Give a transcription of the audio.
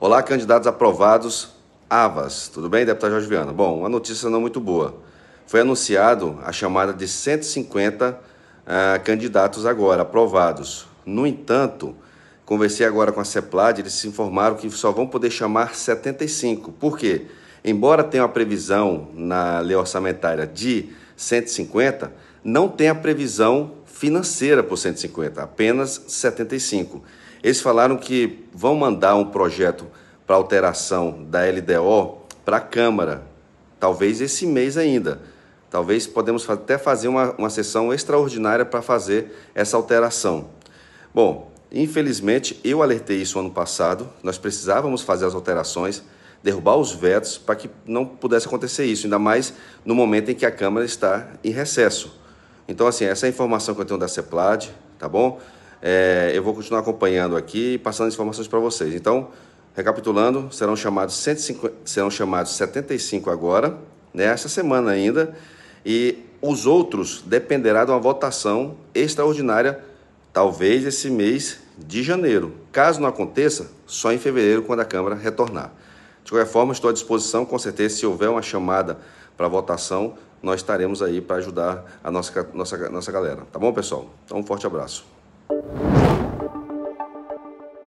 Olá, candidatos aprovados Avas. Tudo bem, deputado Jorge Viana? Bom, uma notícia não muito boa. Foi anunciado a chamada de 150 uh, eh, candidatos agora, aprovados. No entanto, conversei agora com a CEPLAD, eles se informaram que só vão poder chamar 75. Por quê? Embora tenha uma previsão na lei orçamentária de 150, não tem a previsão financeira por 150, apenas 75. Eles falaram que vão mandar um projeto para alteração da LDO para a Câmara, talvez esse mês ainda. Talvez podemos até fazer uma, uma sessão extraordinária para fazer essa alteração. Bom, infelizmente eu alertei isso ano passado, nós precisávamos fazer as alterações, derrubar os vetos para que não pudesse acontecer isso, ainda mais no momento em que a Câmara está em recesso. Então, assim, essa é a informação que eu tenho da CEPLAD, tá bom? É, eu vou continuar acompanhando aqui e passando informações para vocês. Então, recapitulando, serão chamados, 150, serão chamados 75 agora, nessa né, semana ainda, e os outros dependerá de uma votação extraordinária, talvez esse mês de janeiro. Caso não aconteça, só em fevereiro, quando a Câmara retornar. De qualquer forma, estou à disposição, com certeza, se houver uma chamada para votação, nós estaremos aí para ajudar a nossa, nossa, nossa galera. Tá bom, pessoal? Então, um forte abraço.